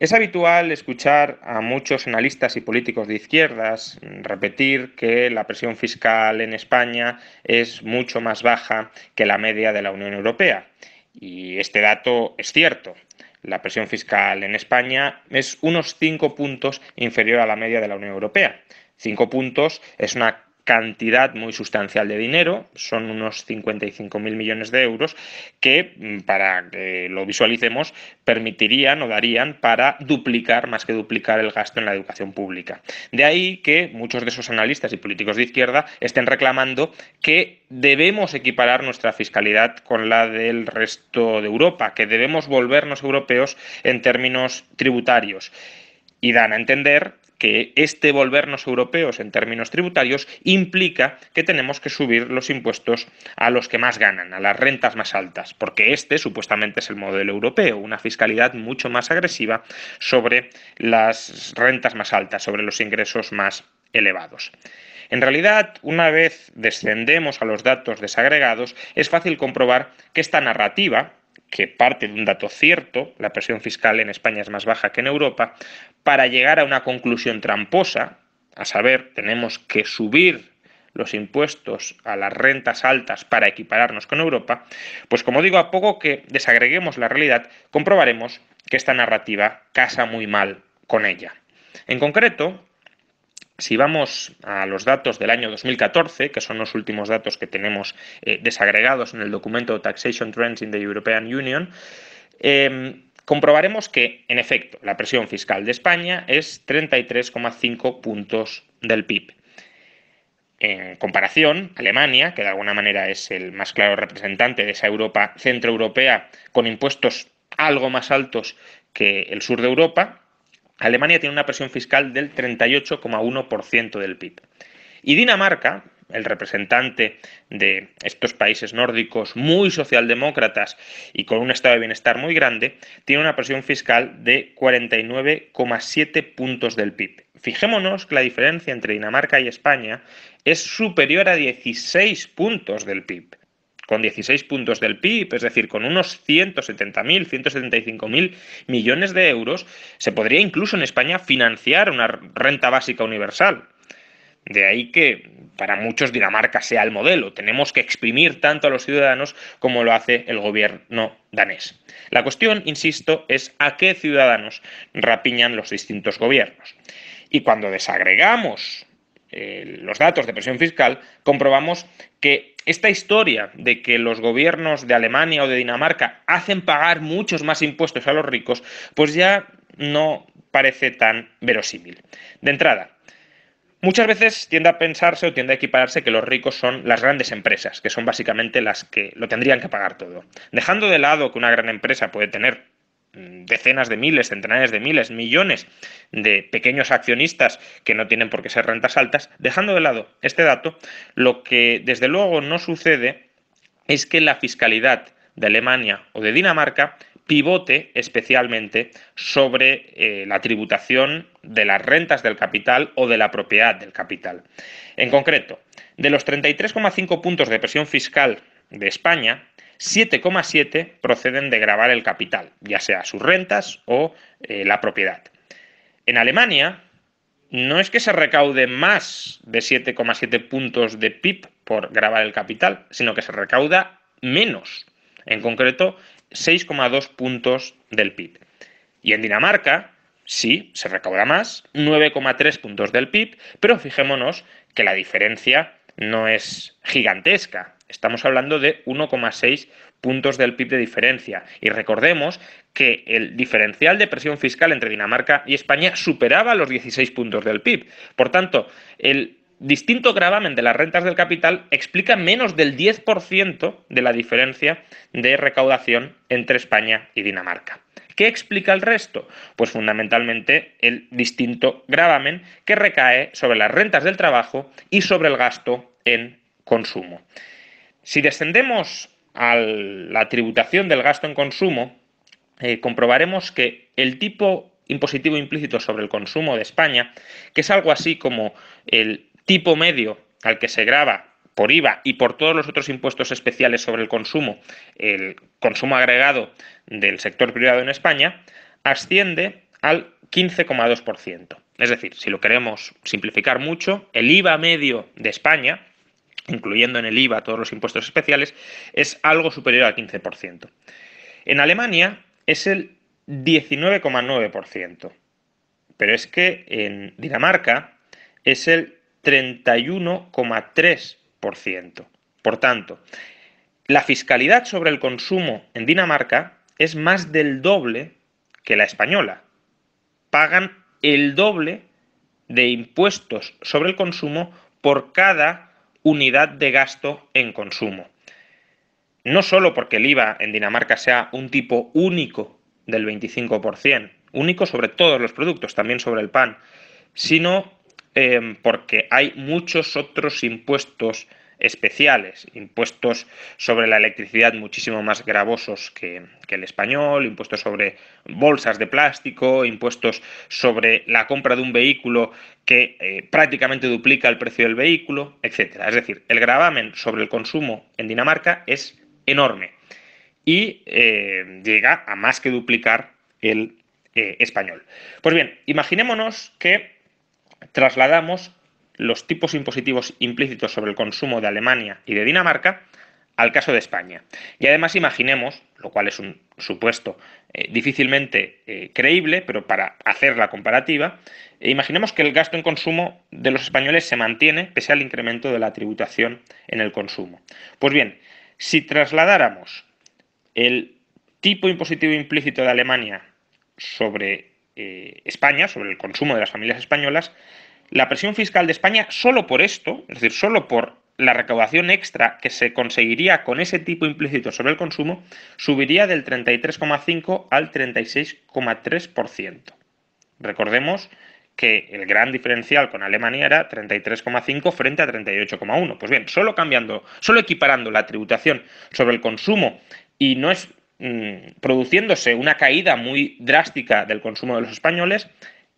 Es habitual escuchar a muchos analistas y políticos de izquierdas repetir que la presión fiscal en España es mucho más baja que la media de la Unión Europea. Y este dato es cierto. La presión fiscal en España es unos cinco puntos inferior a la media de la Unión Europea. Cinco puntos es una cantidad muy sustancial de dinero, son unos 55.000 millones de euros, que mm, para que lo visualicemos permitirían o darían para duplicar, más que duplicar el gasto en la educación pública. De ahí que muchos de esos analistas y políticos de izquierda estén reclamando que debemos equiparar nuestra fiscalidad con la del resto de Europa, que debemos volvernos europeos en términos tributarios y dan a entender que este volvernos europeos en términos tributarios implica que tenemos que subir los impuestos a los que más ganan, a las rentas más altas, porque este supuestamente es el modelo europeo, una fiscalidad mucho más agresiva sobre las rentas más altas, sobre los ingresos más elevados. En realidad, una vez descendemos a los datos desagregados, es fácil comprobar que esta narrativa, que parte de un dato cierto, la presión fiscal en España es más baja que en Europa, para llegar a una conclusión tramposa, a saber, tenemos que subir los impuestos a las rentas altas para equipararnos con Europa, pues como digo, a poco que desagreguemos la realidad, comprobaremos que esta narrativa casa muy mal con ella. En concreto, si vamos a los datos del año 2014, que son los últimos datos que tenemos eh, desagregados en el documento Taxation Trends in the European Union, eh, comprobaremos que, en efecto, la presión fiscal de España es 33,5 puntos del PIB. En comparación, Alemania, que de alguna manera es el más claro representante de esa Europa centroeuropea con impuestos algo más altos que el sur de Europa, Alemania tiene una presión fiscal del 38,1% del PIB. Y Dinamarca, el representante de estos países nórdicos muy socialdemócratas y con un estado de bienestar muy grande, tiene una presión fiscal de 49,7 puntos del PIB. Fijémonos que la diferencia entre Dinamarca y España es superior a 16 puntos del PIB. Con 16 puntos del PIB, es decir, con unos 170.000, 175.000 millones de euros, se podría incluso en España financiar una renta básica universal de ahí que para muchos Dinamarca sea el modelo. Tenemos que exprimir tanto a los ciudadanos como lo hace el gobierno danés. La cuestión, insisto, es a qué ciudadanos rapiñan los distintos gobiernos. Y cuando desagregamos eh, los datos de presión fiscal, comprobamos que esta historia de que los gobiernos de Alemania o de Dinamarca hacen pagar muchos más impuestos a los ricos, pues ya no parece tan verosímil. De entrada, Muchas veces tiende a pensarse o tiende a equipararse que los ricos son las grandes empresas, que son básicamente las que lo tendrían que pagar todo. Dejando de lado que una gran empresa puede tener mm, decenas de miles, centenares de miles, millones de pequeños accionistas que no tienen por qué ser rentas altas, dejando de lado este dato, lo que desde luego no sucede es que la fiscalidad de Alemania o de Dinamarca pivote especialmente sobre eh, la tributación de las rentas del capital o de la propiedad del capital. En concreto, de los 33,5 puntos de presión fiscal de España, 7,7 proceden de grabar el capital, ya sea sus rentas o eh, la propiedad. En Alemania, no es que se recaude más de 7,7 puntos de PIB por grabar el capital, sino que se recauda menos en concreto 6,2 puntos del PIB. Y en Dinamarca, sí, se recauda más, 9,3 puntos del PIB, pero fijémonos que la diferencia no es gigantesca. Estamos hablando de 1,6 puntos del PIB de diferencia. Y recordemos que el diferencial de presión fiscal entre Dinamarca y España superaba los 16 puntos del PIB. Por tanto, el distinto gravamen de las rentas del capital explica menos del 10% de la diferencia de recaudación entre España y Dinamarca. ¿Qué explica el resto? Pues fundamentalmente el distinto gravamen que recae sobre las rentas del trabajo y sobre el gasto en consumo. Si descendemos a la tributación del gasto en consumo, eh, comprobaremos que el tipo impositivo implícito sobre el consumo de España, que es algo así como el tipo medio al que se graba por IVA y por todos los otros impuestos especiales sobre el consumo, el consumo agregado del sector privado en España, asciende al 15,2%. Es decir, si lo queremos simplificar mucho, el IVA medio de España, incluyendo en el IVA todos los impuestos especiales, es algo superior al 15%. En Alemania es el 19,9%, pero es que en Dinamarca es el 31,3%. Por tanto, la fiscalidad sobre el consumo en Dinamarca es más del doble que la española. Pagan el doble de impuestos sobre el consumo por cada unidad de gasto en consumo. No solo porque el IVA en Dinamarca sea un tipo único del 25%, único sobre todos los productos, también sobre el pan, sino Em, porque hay muchos otros impuestos especiales, impuestos sobre la electricidad muchísimo más gravosos que, el español, impuestos sobre bolsas de plástico, impuestos sobre la compra de un vehículo que eh, prácticamente duplica el precio del vehículo, etc. Es decir, el gravamen sobre el consumo en Dinamarca es enorme y em, llega a más que duplicar el eh, español. Pues bien, imaginémonos que trasladamos los tipos impositivos implícitos sobre el consumo de Alemania y de Dinamarca al caso de España. Y además imaginemos, lo cual es un supuesto eh, difícilmente eh, creíble, pero para hacer la comparativa, eh, imaginemos que el gasto en consumo de los españoles se mantiene pese al incremento de la tributación en el consumo. Pues bien, si trasladáramos el tipo impositivo implícito de Alemania sobre eh, España, sobre el consumo de las familias españolas, la presión fiscal de España solo por esto, es decir, solo por la recaudación extra que se conseguiría con ese tipo implícito sobre el consumo, subiría del 33,5 al 36,3%. Recordemos que el gran diferencial con Alemania era 33,5 frente a 38,1. Pues bien, solo cambiando, solo equiparando la tributación sobre el consumo y no es Mm, produciéndose una caída muy drástica del consumo de los españoles,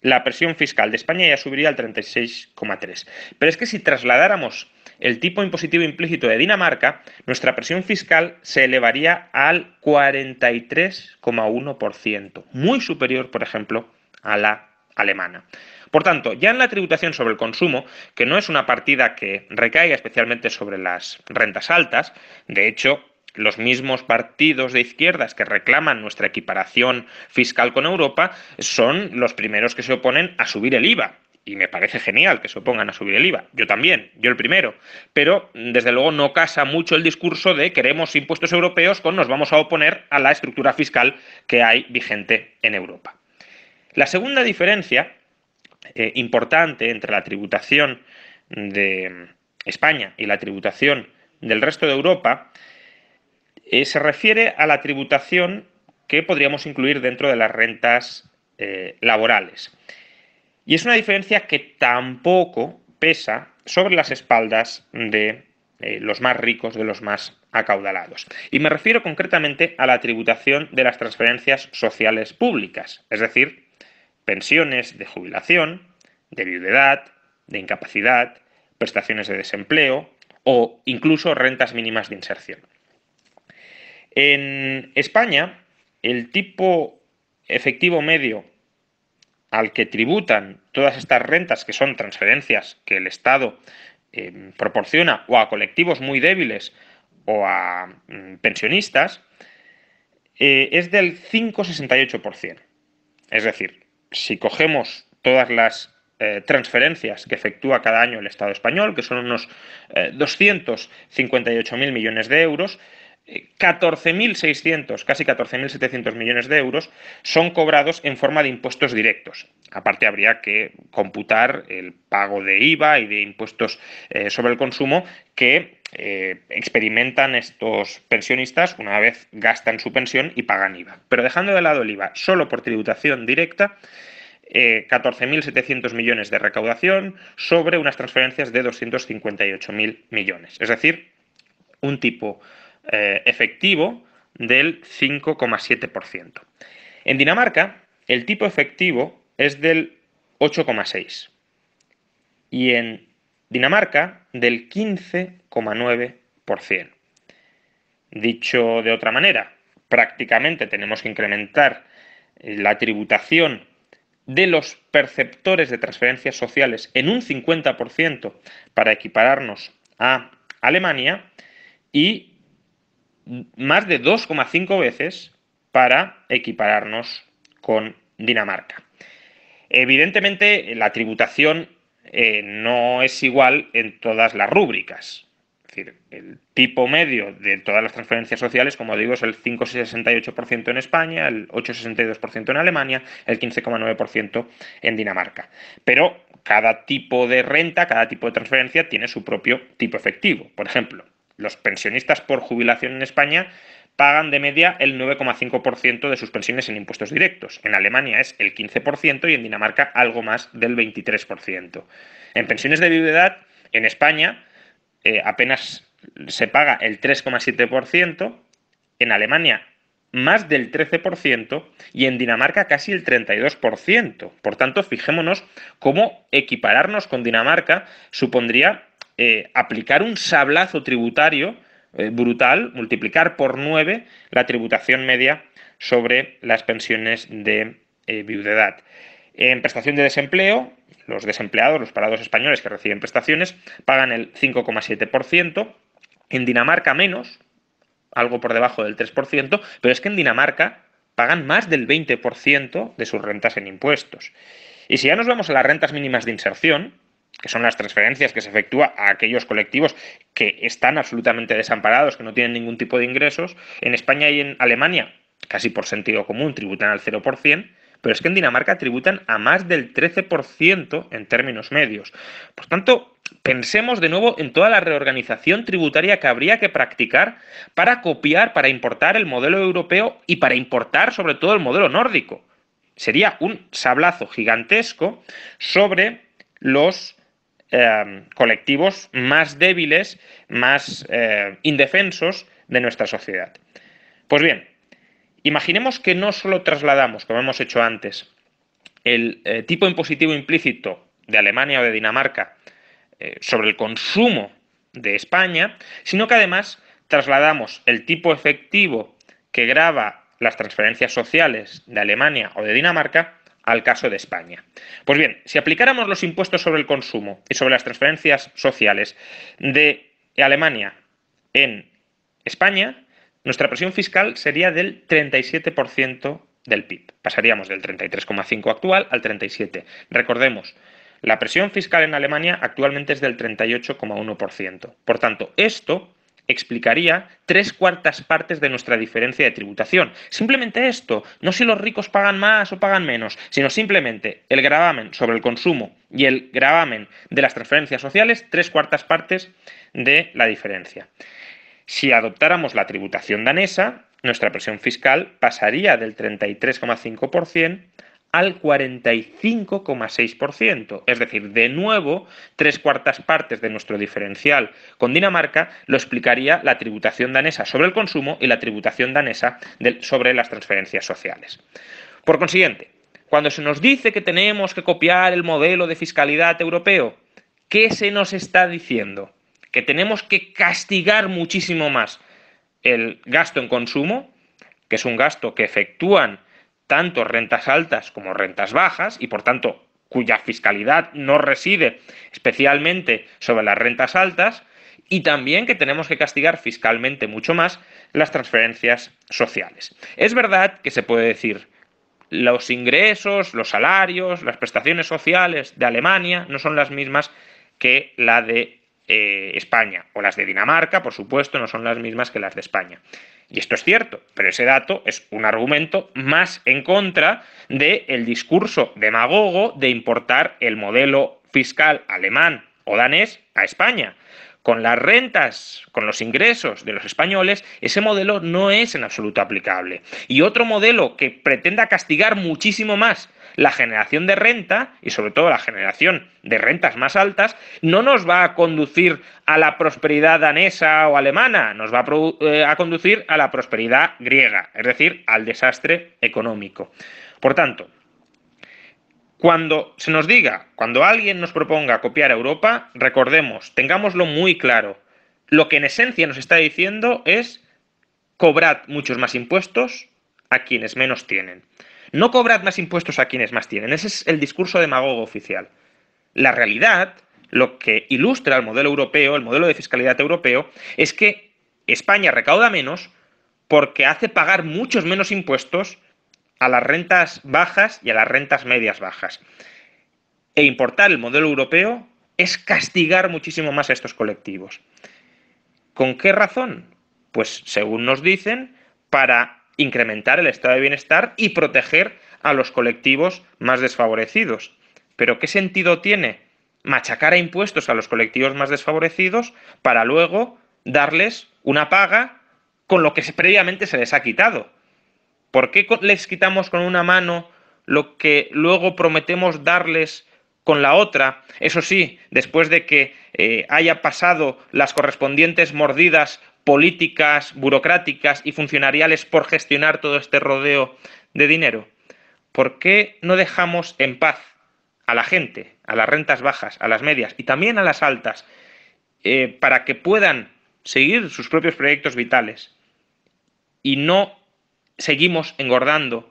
la presión fiscal de España ya subiría al 36,3. Pero es que si trasladáramos el tipo impositivo implícito de Dinamarca, nuestra presión fiscal se elevaría al 43,1%, muy superior, por ejemplo, a la alemana. Por tanto, ya en la tributación sobre el consumo, que no es una partida que recaiga especialmente sobre las rentas altas, de hecho, los mismos partidos de izquierdas que reclaman nuestra equiparación fiscal con Europa son los primeros que se oponen a subir el IVA. Y me parece genial que se opongan a subir el IVA. Yo también, yo el primero. Pero desde luego no casa mucho el discurso de queremos impuestos europeos con nos vamos a oponer a la estructura fiscal que hay vigente en Europa. La segunda diferencia eh, importante entre la tributación de mm, España y la tributación del resto de Europa eh, se refiere a la tributación que podríamos incluir dentro de las rentas eh, laborales. Y es una diferencia que tampoco pesa sobre las espaldas de eh, los más ricos, de los más acaudalados. Y me refiero concretamente a la tributación de las transferencias sociales públicas, es decir, pensiones de jubilación, de viudedad, de incapacidad, prestaciones de desempleo o incluso rentas mínimas de inserción. En España, el tipo efectivo medio al que tributan todas estas rentas, que son transferencias que el Estado eh, proporciona o a colectivos muy débiles o a mm, pensionistas, eh, es del 5,68%. Es decir, si cogemos todas las eh, transferencias que efectúa cada año el Estado español, que son unos 258.000 millones de euros, 14.600, casi 14.700 millones de euros son cobrados en forma de impuestos directos. Aparte habría que computar el pago de IVA y de impuestos eh, sobre el consumo que eh, experimentan estos pensionistas una vez gastan su pensión y pagan IVA. Pero dejando de lado el IVA, solo por tributación directa, 14.700 eh, millones de recaudación sobre unas transferencias de 258.000 millones. Es decir, un tipo eh, efectivo del 5,7%. En Dinamarca, el tipo efectivo es del 8,6% y en Dinamarca del 15,9%. Dicho de otra manera, prácticamente tenemos que incrementar la tributación de los perceptores de transferencias sociales en un 50% para equipararnos a Alemania y más de 2,5 veces para equipararnos con Dinamarca. Evidentemente, la tributación eh, no es igual en todas las rúbricas. Es decir, el tipo medio de todas las transferencias sociales, como digo, es el 5,68% en España, el 8,62% en Alemania, el 15,9% en Dinamarca. Pero cada tipo de renta, cada tipo de transferencia tiene su propio tipo efectivo. Por ejemplo, los pensionistas por jubilación en España pagan de media el 9,5% de sus pensiones en impuestos directos. En Alemania es el 15% y en Dinamarca algo más del 23%. En pensiones de viudedad, en España eh, apenas se paga el 3,7%, en Alemania más del 13% y en Dinamarca casi el 32%. Por tanto, fijémonos cómo equipararnos con Dinamarca supondría eh, aplicar un sablazo tributario eh, brutal, multiplicar por 9 la tributación media sobre las pensiones de eh, viudedad. En prestación de desempleo, los desempleados, los parados españoles que reciben prestaciones, pagan el 5,7%, en Dinamarca menos, algo por debajo del 3%, pero es que en Dinamarca pagan más del 20% de sus rentas en impuestos. Y si ya nos vamos a las rentas mínimas de inserción, que son las transferencias que se efectúa a aquellos colectivos que están absolutamente desamparados, que no tienen ningún tipo de ingresos, en España y en Alemania, casi por sentido común, tributan al 0%, pero es que en Dinamarca tributan a más del 13% en términos medios. Por tanto, pensemos de nuevo en toda la reorganización tributaria que habría que practicar para copiar, para importar el modelo europeo y para importar sobre todo el modelo nórdico. Sería un sablazo gigantesco sobre los Em, colectivos más débiles, más eh, indefensos de nuestra sociedad. Pues bien, imaginemos que no solo trasladamos, como hemos hecho antes, el eh, tipo impositivo implícito de Alemania o de Dinamarca eh, sobre el consumo de España, sino que además trasladamos el tipo efectivo que graba las transferencias sociales de Alemania o de Dinamarca al caso de España. Pues bien, si aplicáramos los impuestos sobre el consumo y sobre las transferencias sociales de Alemania en España, nuestra presión fiscal sería del 37% del PIB. Pasaríamos del 33,5 actual al 37. Recordemos, la presión fiscal en Alemania actualmente es del 38,1%. Por tanto, esto explicaría tres cuartas partes de nuestra diferencia de tributación. Simplemente esto, no si los ricos pagan más o pagan menos, sino simplemente el gravamen sobre el consumo y el gravamen de las transferencias sociales, tres cuartas partes de la diferencia. Si adoptáramos la tributación danesa, nuestra presión fiscal pasaría del 33,5% al 45,6%. Es decir, de nuevo, tres cuartas partes de nuestro diferencial con Dinamarca lo explicaría la tributación danesa sobre el consumo y la tributación danesa sobre las transferencias sociales. Por consiguiente, cuando se nos dice que tenemos que copiar el modelo de fiscalidad europeo, ¿qué se nos está diciendo? Que tenemos que castigar muchísimo más el gasto en consumo, que es un gasto que efectúan tanto rentas altas como rentas bajas y por tanto cuya fiscalidad no reside especialmente sobre las rentas altas y también que tenemos que castigar fiscalmente mucho más las transferencias sociales. Es verdad que se puede decir los ingresos, los salarios, las prestaciones sociales de Alemania no son las mismas que la de eh, España o las de Dinamarca, por supuesto, no son las mismas que las de España. Y esto es cierto, pero ese dato es un argumento más en contra del el discurso demagogo de importar el modelo fiscal alemán o danés a España. Con las rentas, con los ingresos de los españoles, ese modelo no es en absoluto aplicable. Y otro modelo que pretenda castigar muchísimo más la generación de renta y sobre todo la generación de rentas más altas no nos va a conducir a la prosperidad danesa o alemana, nos va a, eh, a conducir a la prosperidad griega, es decir, al desastre económico. Por tanto, cuando se nos diga, cuando alguien nos proponga copiar a Europa, recordemos, tengámoslo muy claro, lo que en esencia nos está diciendo es cobrad muchos más impuestos a quienes menos tienen. No cobrad más impuestos a quienes más tienen. Ese es el discurso demagogo oficial. La realidad, lo que ilustra el modelo europeo, el modelo de fiscalidad europeo, es que España recauda menos porque hace pagar muchos menos impuestos a las rentas bajas y a las rentas medias bajas. E importar el modelo europeo es castigar muchísimo más a estos colectivos. ¿Con qué razón? Pues según nos dicen, para incrementar el estado de bienestar y proteger a los colectivos más desfavorecidos. Pero ¿qué sentido tiene machacar a impuestos a los colectivos más desfavorecidos para luego darles una paga con lo que previamente se les ha quitado? ¿Por qué les quitamos con una mano lo que luego prometemos darles con la otra? Eso sí, después de que eh, haya pasado las correspondientes mordidas políticas, burocráticas y funcionariales por gestionar todo este rodeo de dinero. ¿Por qué no dejamos en paz a la gente, a las rentas bajas, a las medias y también a las altas, eh, para que puedan seguir sus propios proyectos vitales y no seguimos engordando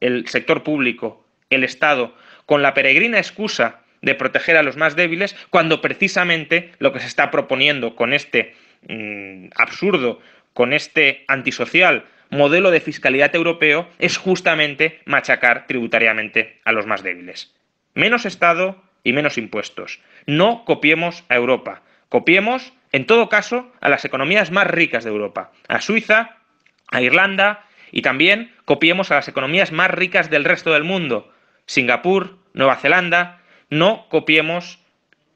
el sector público, el Estado, con la peregrina excusa de proteger a los más débiles, cuando precisamente lo que se está proponiendo con este mm, absurdo, con este antisocial modelo de fiscalidad europeo, es justamente machacar tributariamente a los más débiles. Menos Estado y menos impuestos. No copiemos a Europa. Copiemos, en todo caso, a las economías más ricas de Europa, a Suiza, a Irlanda, y también copiemos a las economías más ricas del resto del mundo, Singapur, Nueva Zelanda. No copiemos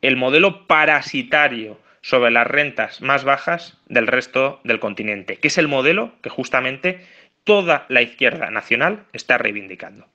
el modelo parasitario sobre las rentas más bajas del resto del continente, que es el modelo que justamente toda la izquierda nacional está reivindicando.